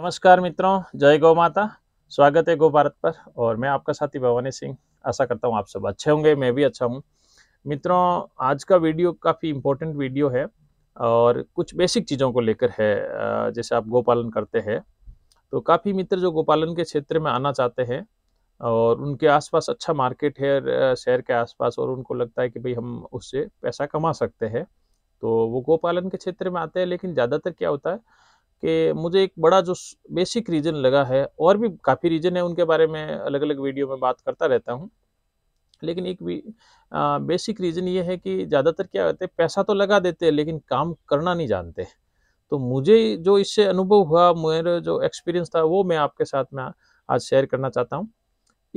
नमस्कार मित्रों जय गौ माता स्वागत है गो भारत पर और मैं आपका साथी भवानी सिंह आशा करता हूँ आप सब अच्छे होंगे मैं भी अच्छा हूँ मित्रों आज का वीडियो काफ़ी इम्पोर्टेंट वीडियो है और कुछ बेसिक चीज़ों को लेकर है जैसे आप गोपालन करते हैं तो काफ़ी मित्र जो गोपालन के क्षेत्र में आना चाहते हैं और उनके आसपास अच्छा मार्केट है शहर के आसपास और उनको लगता है कि भाई हम उससे पैसा कमा सकते हैं तो वो गोपालन के क्षेत्र में आते हैं लेकिन ज़्यादातर क्या होता है कि मुझे एक बड़ा जो बेसिक रीज़न लगा है और भी काफ़ी रीज़न है उनके बारे में अलग अलग वीडियो में बात करता रहता हूँ लेकिन एक भी आ, बेसिक रीज़न ये है कि ज़्यादातर क्या होते हैं पैसा तो लगा देते हैं लेकिन काम करना नहीं जानते तो मुझे जो इससे अनुभव हुआ मेरा जो एक्सपीरियंस था वो मैं आपके साथ में आज शेयर करना चाहता हूँ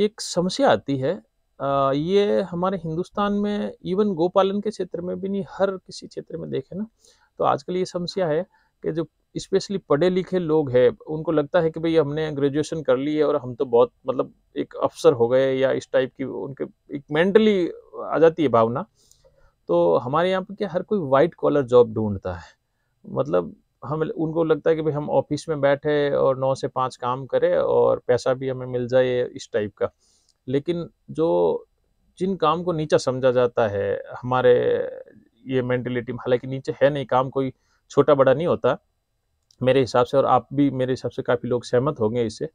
एक समस्या आती है आ, ये हमारे हिंदुस्तान में इवन गोपालन के क्षेत्र में भी नहीं हर किसी क्षेत्र में देखे ना तो आजकल ये समस्या है कि जो स्पेशली पढ़े लिखे लोग हैं उनको लगता है कि भाई हमने ग्रेजुएशन कर ली है और हम तो बहुत मतलब एक अफसर हो गए या इस टाइप की उनके एक मेंटली आ जाती है भावना तो हमारे यहाँ पर क्या हर कोई वाइट कॉलर जॉब ढूंढता है मतलब हम उनको लगता है कि भाई हम ऑफिस में बैठे और नौ से पाँच काम करें और पैसा भी हमें मिल जाए इस टाइप का लेकिन जो जिन काम को नीचा समझा जाता है हमारे ये मेंटेलिटी हालांकि नीचे है नहीं काम कोई छोटा बड़ा नहीं होता मेरे हिसाब से और आप भी मेरे हिसाब से काफ़ी लोग सहमत होंगे इससे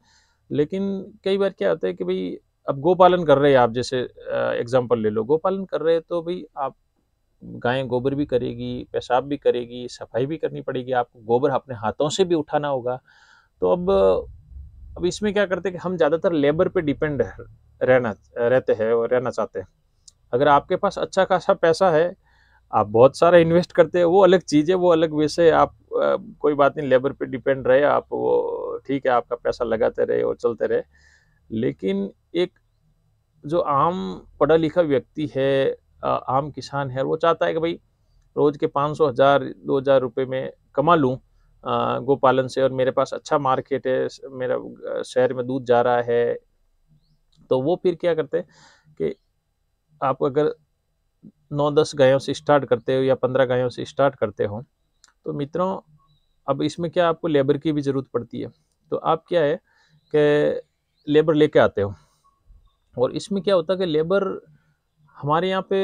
लेकिन कई बार क्या होता है कि भाई अब गोपालन कर रहे हैं आप जैसे एग्जाम्पल ले लो गोपालन कर रहे हैं तो भाई आप गायें गोबर भी करेगी पेशाब भी करेगी सफाई भी करनी पड़ेगी आपको गोबर अपने हाथों से भी उठाना होगा तो अब अब इसमें क्या करते हैं कि हम ज़्यादातर लेबर पे डिपेंड रहना रहते हैं और रहना चाहते हैं अगर आपके पास अच्छा खासा पैसा है आप बहुत सारा इन्वेस्ट करते हैं वो अलग चीज़ है वो अलग वैसे आप कोई बात नहीं लेबर पे डिपेंड रहे आप वो ठीक है आपका पैसा लगाते रहे और चलते रहे लेकिन एक जो आम पढ़ा लिखा व्यक्ति है आम किसान है वो चाहता है कि भाई रोज़ के पाँच सौ हज़ार दो हज़ार रुपये में कमा लूँ गोपालन से और मेरे पास अच्छा मार्केट है मेरा शहर में दूध जा रहा है तो वो फिर क्या करते हैं कि आप अगर नौ दस गायों से स्टार्ट करते हो या पंद्रह गायों से स्टार्ट करते हो तो मित्रों अब इसमें क्या आपको लेबर की भी ज़रूरत पड़ती है तो आप क्या है कि लेबर लेके आते हो और इसमें क्या होता है कि लेबर हमारे यहाँ पे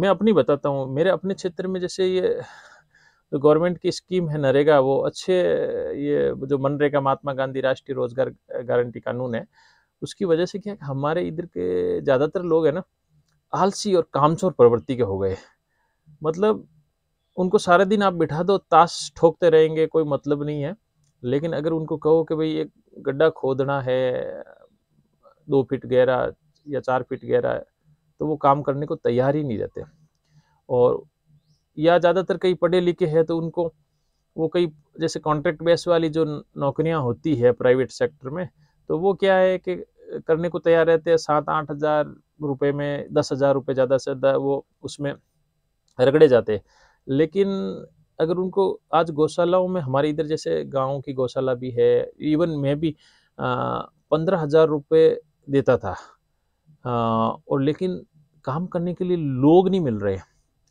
मैं अपनी बताता हूँ मेरे अपने क्षेत्र में जैसे ये तो गवर्नमेंट की स्कीम है नरेगा वो अच्छे ये जो मनरेगा महात्मा गांधी राष्ट्रीय रोजगार गारंटी कानून है उसकी वजह से क्या हमारे इधर के ज़्यादातर लोग हैं ना आलसी और कामचोर प्रवृत्ति के हो गए मतलब उनको सारे दिन आप बिठा दो ताश ठोकते रहेंगे कोई मतलब नहीं है लेकिन अगर उनको कहो कि भाई एक गड्ढा खोदना है दो फीट गहरा या चार फीट गहरा तो वो काम करने को तैयार ही नहीं रहते और या ज़्यादातर कई पढ़े लिखे हैं तो उनको वो कई जैसे कॉन्ट्रैक्ट बेस वाली जो नौकरियां होती है प्राइवेट सेक्टर में तो वो क्या है कि करने को तैयार रहते हैं सात आठ हज़ार रुपये में दस हज़ार रुपये ज़्यादा से ज़्यादा वो उसमें रगड़े जाते हैं लेकिन अगर उनको आज गौशालाओं में हमारे इधर जैसे गाँव की गौशाला भी है इवन मैं भी पंद्रह हज़ार रुपये देता था आ, और लेकिन काम करने के लिए लोग नहीं मिल रहे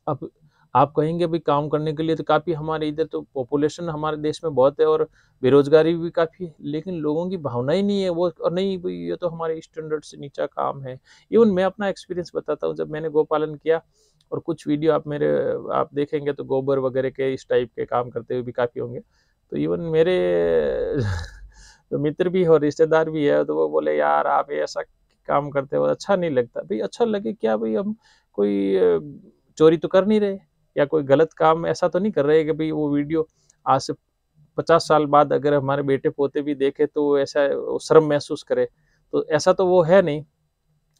अब आप कहेंगे भाई काम करने के लिए तो काफ़ी हमारे इधर तो पॉपुलेशन हमारे देश में बहुत है और बेरोजगारी भी काफ़ी है लेकिन लोगों की भावना ही नहीं है वो और नहीं भाई ये तो हमारे स्टैंडर्ड से नीचा काम है इवन मैं अपना एक्सपीरियंस बताता हूँ जब मैंने गोपालन किया और कुछ वीडियो आप मेरे आप देखेंगे तो गोबर वगैरह के इस टाइप के काम करते हुए भी काफ़ी होंगे तो इवन मेरे तो मित्र भी हो रिश्तेदार भी है तो वो बोले यार आप ऐसा काम करते हो अच्छा नहीं लगता भाई अच्छा लगे क्या भाई हम कोई चोरी तो कर नहीं रहे या कोई गलत काम ऐसा तो नहीं कर रहे कि भाई वो वीडियो आज से पचास साल बाद अगर हमारे बेटे पोते भी देखे तो ऐसा शर्म महसूस करे तो ऐसा तो वो है नहीं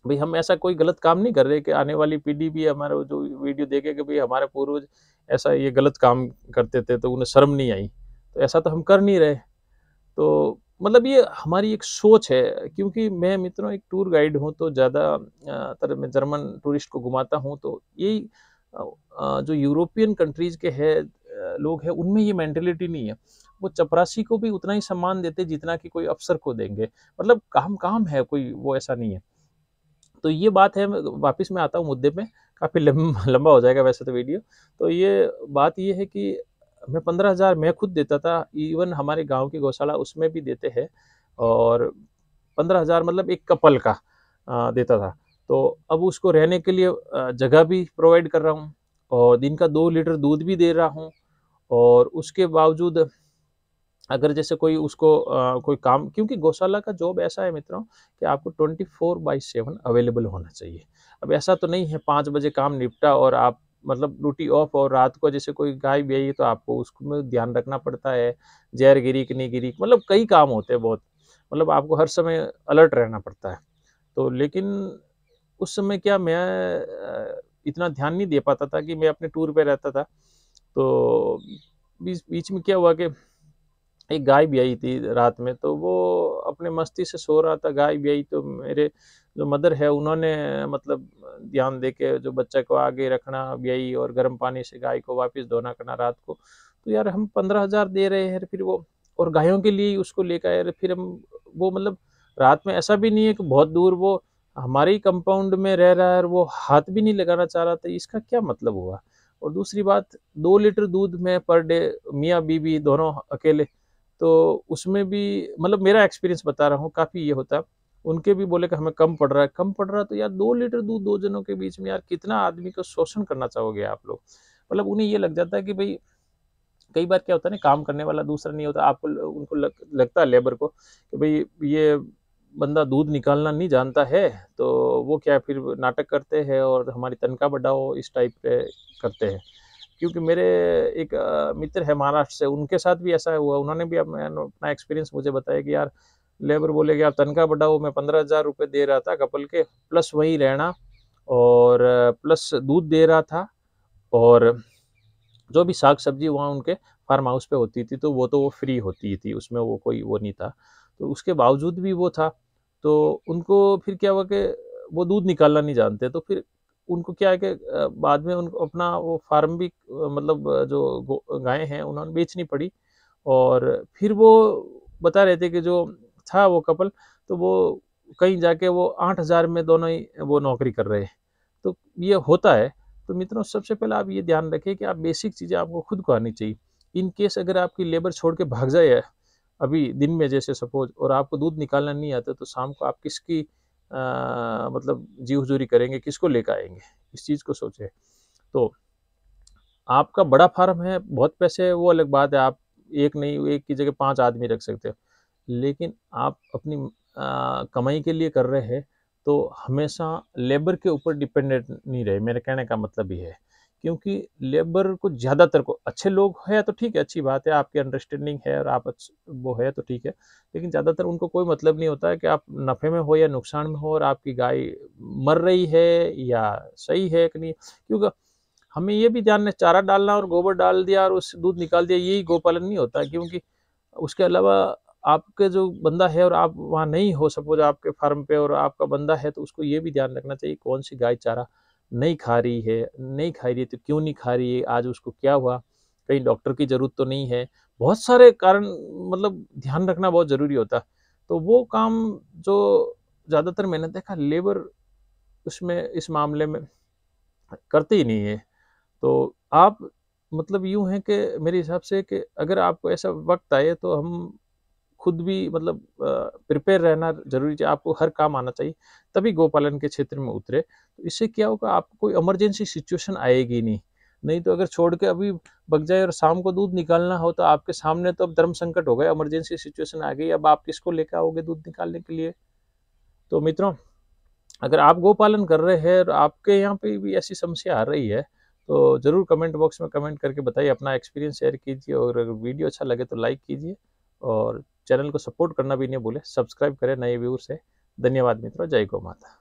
भाई हम ऐसा कोई गलत काम नहीं कर रहे कि आने वाली पीढ़ी भी हमारा जो वीडियो देखे कि भाई हमारे पूर्वज ऐसा ये गलत काम करते थे तो उन्हें शर्म नहीं आई तो ऐसा तो हम कर नहीं रहे तो मतलब ये हमारी एक सोच है क्योंकि मैं मित्रों एक टूर गाइड हूँ तो ज़्यादा तरह मैं जर्मन टूरिस्ट को घुमाता हूँ तो यही जो यूरोपियन कंट्रीज़ के है लोग हैं उनमें ये मैंटेलिटी नहीं है वो चपरासी को भी उतना ही सम्मान देते जितना कि कोई अफसर को देंगे मतलब काम काम है कोई वो ऐसा नहीं है तो ये बात है वापस मैं आता हूँ मुद्दे पे काफ़ी लंबा हो जाएगा वैसे तो वीडियो तो ये बात ये है कि मैं पंद्रह हज़ार मैं खुद देता था इवन हमारे गांव की गौशाला उसमें भी देते हैं और पंद्रह हज़ार मतलब एक कपल का देता था तो अब उसको रहने के लिए जगह भी प्रोवाइड कर रहा हूँ और दिन का दो लीटर दूध भी दे रहा हूँ और उसके बावजूद अगर जैसे कोई उसको आ, कोई काम क्योंकि गौशाला का जॉब ऐसा है मित्रों कि आपको twenty four by seven available होना चाहिए अब ऐसा तो नहीं है पाँच बजे काम निपटा और आप मतलब ड्यूटी ऑफ और रात को जैसे कोई गाय भी आई तो आपको उसमें ध्यान रखना पड़ता है जहर गिरी कि नहीं गिरी मतलब कई काम होते हैं बहुत मतलब आपको हर समय अलर्ट रहना पड़ता है तो लेकिन उस समय क्या मैं इतना ध्यान नहीं दे पाता था कि मैं अपने टूर पे रहता था तो बीच बीच में क्या हुआ कि एक गाय भी आई थी रात में तो वो अपने मस्ती से सो रहा था गाय भी आई तो मेरे जो मदर है उन्होंने मतलब ध्यान दे के जो बच्चे को आगे रखना ब्याई और गर्म पानी से गाय को वापस धोना करना रात को तो यार हम पंद्रह हज़ार दे रहे हैं फिर वो और गायों के लिए उसको लेकर आए फिर हम वो मतलब रात में ऐसा भी नहीं है कि बहुत दूर वो हमारे ही कंपाउंड में रह रहा है वो हाथ भी नहीं लगाना चाह रहा था इसका क्या मतलब हुआ और दूसरी बात दो लीटर दूध में पर डे मियाँ बीबी दोनों अकेले तो उसमें भी मतलब मेरा एक्सपीरियंस बता रहा हूँ काफ़ी ये होता उनके भी बोले कि हमें कम पड़ रहा है कम पड़ रहा है तो यार दो लीटर दूध दो जनों के बीच में यार कितना आदमी को शोषण करना चाहोगे आप लोग मतलब उन्हें ये लग जाता है कि भाई कई बार क्या होता है ना काम करने वाला दूसरा नहीं होता आपको उनको लग, लगता है लेबर को कि भाई ये बंदा दूध निकालना नहीं जानता है तो वो क्या फिर नाटक करते हैं और हमारी तनख्वाह बढ़ाओ इस टाइप पे करते हैं क्योंकि मेरे एक मित्र है महाराष्ट्र से उनके साथ भी ऐसा हुआ उन्होंने भी अपना एक्सपीरियंस मुझे बताया कि यार लेबर बोले कि यार तनख्वाह बढ़ाओ मैं पंद्रह हज़ार रुपये दे रहा था कपल के प्लस वहीं रहना और प्लस दूध दे रहा था और जो भी साग सब्जी वहाँ उनके फार्म हाउस पे होती थी तो वो तो वो फ्री होती थी उसमें वो कोई वो नहीं था तो उसके बावजूद भी वो था तो उनको फिर क्या हुआ कि वो दूध निकालना नहीं जानते तो फिर उनको क्या है कि बाद में उनको अपना वो फार्म भी मतलब जो गायें हैं उन्होंने बेचनी पड़ी और फिर वो बता रहे थे कि जो था वो कपल तो वो कहीं जाके वो आठ हज़ार में दोनों ही वो नौकरी कर रहे हैं तो ये होता है तो मित्रों सबसे पहले आप ये ध्यान रखें कि आप बेसिक चीज़ें आपको खुद को आनी चाहिए इन केस अगर आपकी लेबर छोड़ के भाग जाए अभी दिन में जैसे सपोज और आपको दूध निकालना नहीं आता तो शाम को आप किसकी आ, मतलब जी हजूरी करेंगे किसको कर आएंगे इस चीज़ को सोचें तो आपका बड़ा फार्म है बहुत पैसे है वो अलग बात है आप एक नहीं एक की जगह पांच आदमी रख सकते हो लेकिन आप अपनी आ, कमाई के लिए कर रहे हैं तो हमेशा लेबर के ऊपर डिपेंडेंट नहीं रहे मेरे कहने का मतलब ये है क्योंकि लेबर को ज़्यादातर को अच्छे लोग है तो ठीक है अच्छी बात है आपकी अंडरस्टैंडिंग है और आप वो है तो ठीक है लेकिन ज़्यादातर उनको कोई मतलब नहीं होता है कि आप नफ़े में हो या नुकसान में हो और आपकी गाय मर रही है या सही है कि नहीं क्योंकि हमें ये भी ध्यान चारा डालना और गोबर डाल दिया और उस दूध निकाल दिया यही गोपालन नहीं होता क्योंकि उसके अलावा आपके जो बंदा है और आप वहाँ नहीं हो सपोज आपके फार्म पे और आपका बंदा है तो उसको ये भी ध्यान रखना चाहिए कौन सी गाय चारा नहीं खा रही है नहीं खा रही है तो क्यों नहीं खा रही है आज उसको क्या हुआ कहीं डॉक्टर की ज़रूरत तो नहीं है बहुत सारे कारण मतलब ध्यान रखना बहुत ज़रूरी होता तो वो काम जो ज़्यादातर मैंने देखा लेबर उसमें इस मामले में करते ही नहीं है तो आप मतलब यूँ है कि मेरे हिसाब से कि अगर आपको ऐसा वक्त आए तो हम खुद भी मतलब प्रिपेयर रहना जरूरी है आपको हर काम आना चाहिए तभी गोपालन के क्षेत्र में उतरे तो इससे क्या होगा आपको कोई इमरजेंसी सिचुएशन आएगी नहीं नहीं तो अगर छोड़ के अभी बग जाए और शाम को दूध निकालना हो तो आपके सामने तो अब धर्म संकट हो गया इमरजेंसी सिचुएशन आ गई अब आप किसको लेकर आओगे दूध निकालने के लिए तो मित्रों अगर आप गोपालन कर रहे हैं और आपके यहाँ पे भी ऐसी समस्या आ रही है तो ज़रूर कमेंट बॉक्स में कमेंट करके बताइए अपना एक्सपीरियंस शेयर कीजिए और अगर वीडियो अच्छा लगे तो लाइक कीजिए और चैनल को सपोर्ट करना भी नहीं भूले सब्सक्राइब करें नए व्यूअर्स से धन्यवाद मित्रों जय गो माता